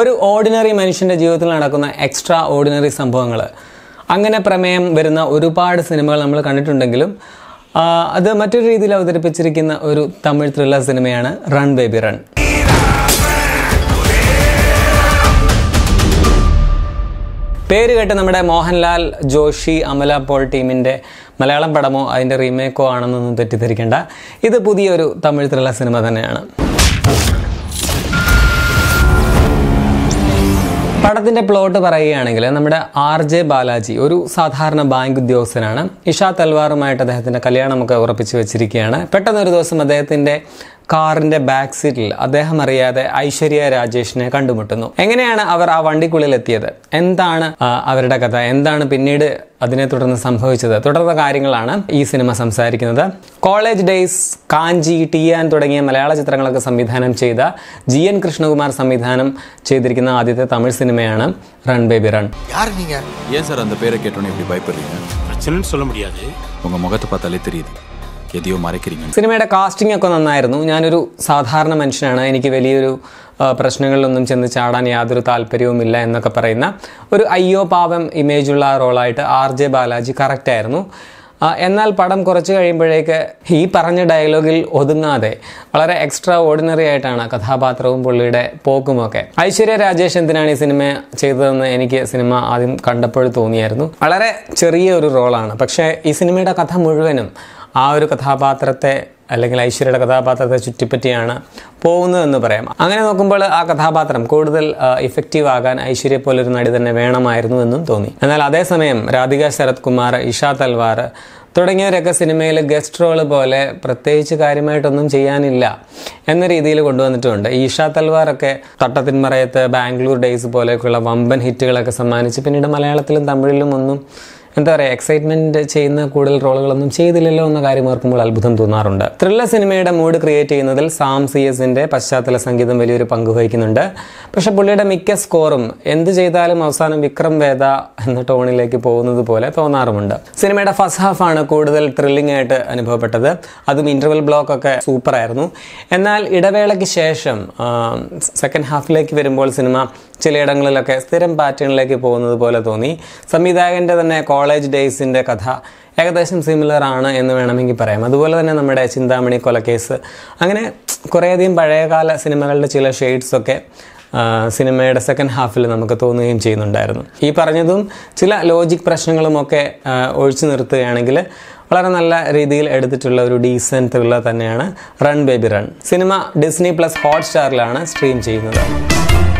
ഒരു ഓർഡിനറി മനുഷ്യൻ്റെ ജീവിതത്തിൽ നടക്കുന്ന എക്സ്ട്രാ ഓർഡിനറി സംഭവങ്ങൾ അങ്ങനെ പ്രമേയം വരുന്ന ഒരുപാട് സിനിമകൾ നമ്മൾ കണ്ടിട്ടുണ്ടെങ്കിലും അത് മറ്റൊരു രീതിയിൽ അവതരിപ്പിച്ചിരിക്കുന്ന ഒരു തമിഴ് ത്രില്ലർ സിനിമയാണ് റൺ ബേബി റൺ പേര് കേട്ട് നമ്മുടെ മോഹൻലാൽ ജോഷി അമല പോൾ ടീമിൻ്റെ മലയാളം പടമോ അതിൻ്റെ റീമേക്കോ ആണെന്നൊന്നും തെറ്റിദ്ധരിക്കേണ്ട ഇത് പുതിയൊരു തമിഴ് ത്രില്ല സിനിമ തന്നെയാണ് പടത്തിൻ്റെ പ്ലോട്ട് പറയുകയാണെങ്കിൽ നമ്മുടെ ആർ ജെ ബാലാജി ഒരു സാധാരണ ബാങ്ക് ഉദ്യോഗസ്ഥനാണ് ഇഷാ തൽവാറുമായിട്ട് അദ്ദേഹത്തിൻ്റെ കല്യാണമൊക്കെ ഉറപ്പിച്ച് വെച്ചിരിക്കുകയാണ് പെട്ടെന്നൊരു ദിവസം അദ്ദേഹത്തിൻ്റെ കാറിന്റെ ബാക്ക് സീറ്റിൽ അദ്ദേഹം അറിയാതെ ഐശ്വര്യ രാജേഷിനെ കണ്ടുമുട്ടുന്നു എങ്ങനെയാണ് അവർ ആ വണ്ടിക്കുള്ളിൽ എത്തിയത് എന്താണ് അവരുടെ കഥ എന്താണ് പിന്നീട് അതിനെ തുടർന്ന് സംഭവിച്ചത് തുടർന്ന കാര്യങ്ങളാണ് ഈ സിനിമ സംസാരിക്കുന്നത് college days Kanchi Tiyaan തുടങ്ങിയ മലയാള ചിത്രങ്ങളൊക്കെ സംവിധാനം ചെയ്ത ജി എൻ കൃഷ്ണകുമാർ സംവിധാനം ചെയ്തിരിക്കുന്ന ആദ്യത്തെ തമിഴ് സിനിമയാണ് റൺ ബേബി റൺ ഏ சார் அந்த பேரை கேட்டோன்னே இப்படி பயப்படுறீங்க பிரச்சனைன்னு சொல்ல முடியாது உங்க முகத்தை பார்த்தாலே എതിയോ മരക്കരിങ്ങൻ സിനിമയുടെ കാസ്റ്റിംഗ് ഒക്കെ നന്നായിരുന്നു ഞാനൊരു സാധാരണ മനുഷ്യനാണ് എനിക്ക് വലിയൊരു പ്രശ്നങ്ങളിലൊന്നും ചെന്ന് ചാടാൻ യാതൊരു താല്പര്യവുമില്ല എന്നൊക്കെ പറയുന്ന ഒരു അയ്യോ പാവം ഇമേജുള്ള റോളായിട്ട് ആർ ജെ ബാലാജി കറക്റ്റായിരുന്നു എന്നാൽ പടം കുറച്ച് കഴിയുമ്പോഴേക്ക് ഈ പറഞ്ഞ ഡയലോഗിൽ ഒതുങ്ങാതെ വളരെ എക്സ്ട്രാ ഓർഡിനറി ആയിട്ടാണ് കഥാപാത്രവും പുള്ളിയുടെ പോക്കുമൊക്കെ ഐശ്വര്യ രാജേഷ് എന്തിനാണ് ഈ സിനിമ ചെയ്തതെന്ന് എനിക്ക് സിനിമ ആദ്യം കണ്ടപ്പോൾ തോന്നിയായിരുന്നു വളരെ ചെറിയ ഒരു റോളാണ് പക്ഷേ ഈ സിനിമയുടെ കഥ മുഴുവനും ആ ഒരു കഥാപാത്രത്തെ അല്ലെങ്കിൽ ഐശ്വര്യയുടെ കഥാപാത്രത്തെ ചുറ്റിപ്പറ്റിയാണ് പോകുന്നതെന്ന് പറയാം അങ്ങനെ നോക്കുമ്പോൾ ആ കഥാപാത്രം കൂടുതൽ ഇഫക്റ്റീവ് ആകാൻ ഐശ്വര്യ പോലൊരു നടി തന്നെ വേണമായിരുന്നു എന്നും തോന്നി എന്നാൽ അതേസമയം രാധിക ശരത് കുമാർ ഇഷ തൽവാർ തുടങ്ങിയവരൊക്കെ സിനിമയിൽ ഗസ്റ്റ് റോൾ പോലെ പ്രത്യേകിച്ച് കാര്യമായിട്ടൊന്നും ചെയ്യാനില്ല എന്ന രീതിയിൽ കൊണ്ടുവന്നിട്ടുണ്ട് ഈഷ തൽവാറൊക്കെ തട്ടത്തിന്മറയത്ത് ബാംഗ്ലൂർ ഡേയ്സ് പോലെയൊക്കെയുള്ള വമ്പൻ ഹിറ്റുകളൊക്കെ സമ്മാനിച്ച് പിന്നീട് മലയാളത്തിലും തമിഴിലും ഒന്നും എന്താ പറയുക എക്സൈറ്റ്മെൻറ്റ് ചെയ്യുന്ന കൂടുതൽ റോളുകളൊന്നും ചെയ്തില്ലല്ലോ എന്ന കാര്യം ഓർക്കുമ്പോൾ അത്ഭുതം തോന്നാറുണ്ട് ത്രില്ലർ സിനിമയുടെ മൂഡ് ക്രിയേറ്റ് ചെയ്യുന്നതിൽ സാം സി എസിൻ്റെ പശ്ചാത്തല സംഗീതം വലിയൊരു പങ്ക് വഹിക്കുന്നുണ്ട് പക്ഷേ പുള്ളിയുടെ മിക്ക സ്കോറും എന്ത് ചെയ്താലും അവസാനം വിക്രം വേദ എന്ന ടോണിലേക്ക് പോകുന്നത് പോലെ തോന്നാറുമുണ്ട് സിനിമയുടെ ഫസ്റ്റ് ഹാഫാണ് കൂടുതൽ ത്രില്ലിംഗ് ആയിട്ട് അനുഭവപ്പെട്ടത് അതും ഇൻ്റർവെൽ ബ്ലോക്ക് ഒക്കെ സൂപ്പറായിരുന്നു എന്നാൽ ഇടവേളയ്ക്ക് ശേഷം സെക്കൻഡ് ഹാഫിലേക്ക് വരുമ്പോൾ സിനിമ ചിലയിടങ്ങളിലൊക്കെ സ്ഥിരം പാറ്റേണിലേക്ക് പോകുന്നത് പോലെ തോന്നി സംവിധായകൻ്റെ തന്നെ കോളേജ് ഡേയ്സിൻ്റെ കഥ ഏകദേശം സിമിലർ ആണ് എന്ന് വേണമെങ്കിൽ പറയാം അതുപോലെ തന്നെ നമ്മുടെ ചിന്താമണി കൊലക്കേസ് അങ്ങനെ കുറേയധികം പഴയകാല സിനിമകളുടെ ചില ഷെയ്ഡ്സൊക്കെ സിനിമയുടെ സെക്കൻഡ് ഹാഫിൽ നമുക്ക് തോന്നുകയും ചെയ്യുന്നുണ്ടായിരുന്നു ഈ പറഞ്ഞതും ചില ലോജിക് പ്രശ്നങ്ങളുമൊക്കെ ഒഴിച്ചു നിർത്തുകയാണെങ്കിൽ വളരെ നല്ല രീതിയിൽ എടുത്തിട്ടുള്ള ഒരു ഡീസൻറ്റ് ത്രില്ലർ തന്നെയാണ് run baby run cinema Disney plus ഹോട്ട്സ്റ്റാറിലാണ് സ്ട്രീം ചെയ്യുന്നത്